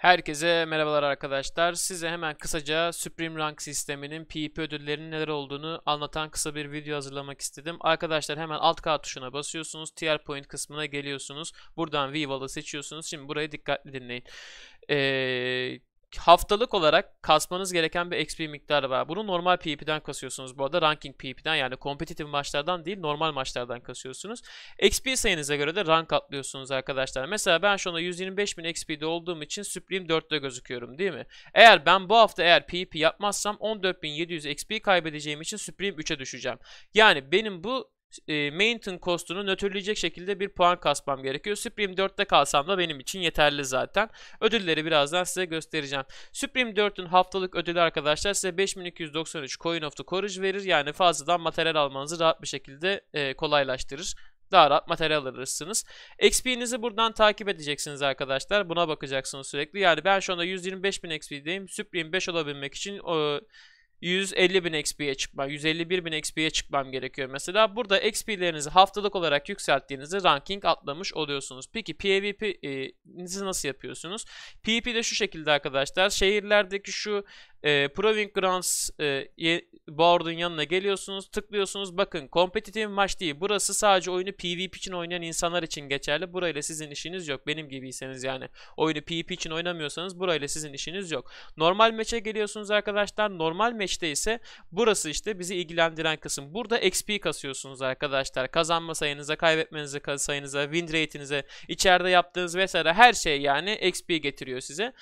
Herkese merhabalar arkadaşlar. Size hemen kısaca Supreme Rank sisteminin PvP e ödüllerinin neler olduğunu anlatan kısa bir video hazırlamak istedim. Arkadaşlar hemen alt K tuşuna basıyorsunuz. Tier Point kısmına geliyorsunuz. Buradan Vival'ı seçiyorsunuz. Şimdi burayı dikkatli dinleyin. Ee, haftalık olarak kasmanız gereken bir XP miktarı var. Bunu normal PvP'den kasıyorsunuz bu arada. Ranking PvP'den yani kompetitif maçlardan değil normal maçlardan kasıyorsunuz. XP sayınıza göre de rank atlıyorsunuz arkadaşlar. Mesela ben şu anda 125.000 XP'de olduğum için Supreme 4'te gözüküyorum değil mi? Eğer ben bu hafta eğer PvP yapmazsam 14.700 XP kaybedeceğim için Supreme 3'e düşeceğim. Yani benim bu e, maintain cost'unu nötrleyecek şekilde bir puan kasmam gerekiyor. Supreme 4'te kalsam da benim için yeterli zaten. Ödülleri birazdan size göstereceğim. Supreme 4'ün haftalık ödülü arkadaşlar size 5293 coin of the courage verir. Yani fazladan materyal almanızı rahat bir şekilde e, kolaylaştırır daha rahat materyal alırsınız. XP'nizi buradan takip edeceksiniz arkadaşlar. Buna bakacaksınız sürekli. Yani ben şu anda 125.000 XP'deyim. Supreme 5 olabilmek için o 150 bin XP'ye çıkmam, 151 bin XP'ye çıkmam gerekiyor mesela. Burada XP'lerinizi haftalık olarak yükselttiğinizde ranking atlamış oluyorsunuz. Peki PvP'nizi e, nasıl yapıyorsunuz? PvP de şu şekilde arkadaşlar. Şehirlerdeki şu e, Proving Grounds e, board'un yanına geliyorsunuz, tıklıyorsunuz. Bakın kompetitif maç değil. Burası sadece oyunu PvP için oynayan insanlar için geçerli. Burayla sizin işiniz yok. Benim gibiyseniz yani oyunu PvP için oynamıyorsanız burayla sizin işiniz yok. Normal maça geliyorsunuz arkadaşlar. Normal maçta ise burası işte bizi ilgilendiren kısım. Burada XP kasıyorsunuz arkadaşlar. Kazanma sayınıza, kaybetmenize sayınıza, win rate'inize, içeride yaptığınız vesaire her şey yani XP getiriyor size.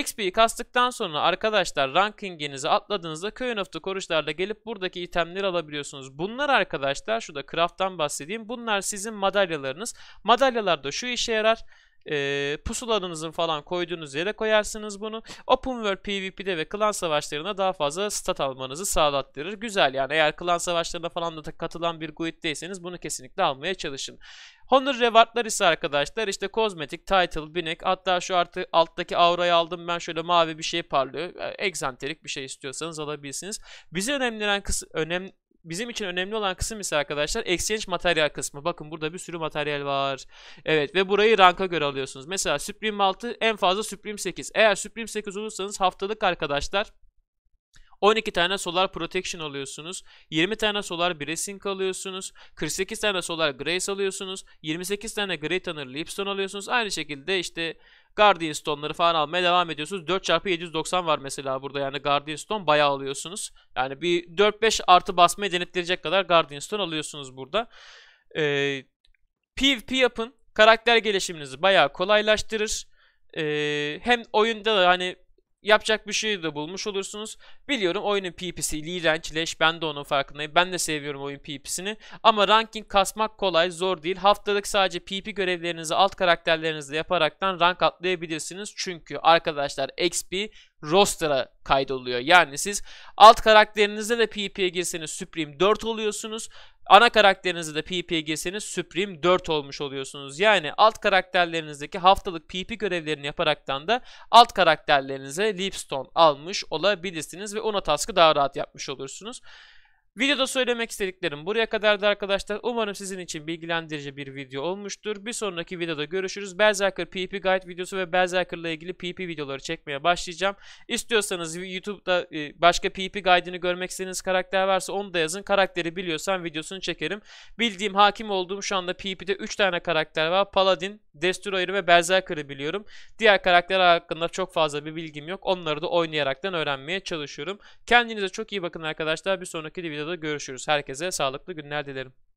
XP kastıktan sonra arkadaşlar rankinginizi atladığınızda Köyün of the Koruşlar'da gelip buradaki itemleri alabiliyorsunuz. Bunlar arkadaşlar şurada craft'tan bahsedeyim. Bunlar sizin madalyalarınız. Madalyalar da şu işe yarar e, pusularınızın falan koyduğunuz yere koyarsınız bunu. Open World PvP'de ve klan savaşlarına daha fazla stat almanızı sağlattırır. Güzel yani eğer klan savaşlarına falan da katılan bir guild'deyseniz bunu kesinlikle almaya çalışın. Honor rewardlar ise arkadaşlar işte kozmetik, title, binek hatta şu artı alttaki aurayı aldım ben şöyle mavi bir şey parlıyor. Egzantrik bir şey istiyorsanız alabilirsiniz. Bize önemlenen kısım önem bizim için önemli olan kısım ise arkadaşlar exchange materyal kısmı. Bakın burada bir sürü materyal var. Evet ve burayı ranka göre alıyorsunuz. Mesela Supreme 6 en fazla Supreme 8. Eğer Supreme 8 olursanız haftalık arkadaşlar 12 tane Solar Protection alıyorsunuz. 20 tane Solar Bracing alıyorsunuz. 48 tane Solar Grace alıyorsunuz. 28 tane Great Honor Lipstone alıyorsunuz. Aynı şekilde işte Guardian Stone'ları falan almaya devam ediyorsunuz. 4 çarpı 790 var mesela burada yani Guardian Stone bayağı alıyorsunuz. Yani bir 4-5 artı basmayı denetleyecek kadar Guardian Stone alıyorsunuz burada. Ee, PvP yapın. Karakter gelişiminizi bayağı kolaylaştırır. Ee, hem oyunda da hani yapacak bir şey de bulmuş olursunuz. Biliyorum oyunun PP'si iğrenç, leş. Ben de onun farkındayım. Ben de seviyorum oyun PP'sini. Ama ranking kasmak kolay, zor değil. Haftalık sadece PP görevlerinizi alt karakterlerinizle yaparaktan rank atlayabilirsiniz. Çünkü arkadaşlar XP roster'a kaydoluyor. Yani siz alt karakterinizle de PP'ye girseniz Supreme 4 oluyorsunuz. Ana karakterinizde de PP girseniz Supreme 4 olmuş oluyorsunuz. Yani alt karakterlerinizdeki haftalık PP görevlerini yaparaktan da alt karakterlerinize Leapstone almış olabilirsiniz ve ona taskı daha rahat yapmış olursunuz. Videoda söylemek istediklerim buraya kadardı arkadaşlar. Umarım sizin için bilgilendirici bir video olmuştur. Bir sonraki videoda görüşürüz. Berserker PP Guide videosu ve Berserker ile ilgili PP videoları çekmeye başlayacağım. İstiyorsanız YouTube'da e, başka PP Guide'ini görmek istediğiniz karakter varsa onu da yazın. Karakteri biliyorsan videosunu çekerim. Bildiğim hakim olduğum şu anda PP'de 3 tane karakter var. Paladin, Destroyer'ı ve Berserker'ı biliyorum. Diğer karakter hakkında çok fazla bir bilgim yok. Onları da oynayaraktan öğrenmeye çalışıyorum. Kendinize çok iyi bakın arkadaşlar. Bir sonraki videoda görüşürüz. Herkese sağlıklı günler dilerim.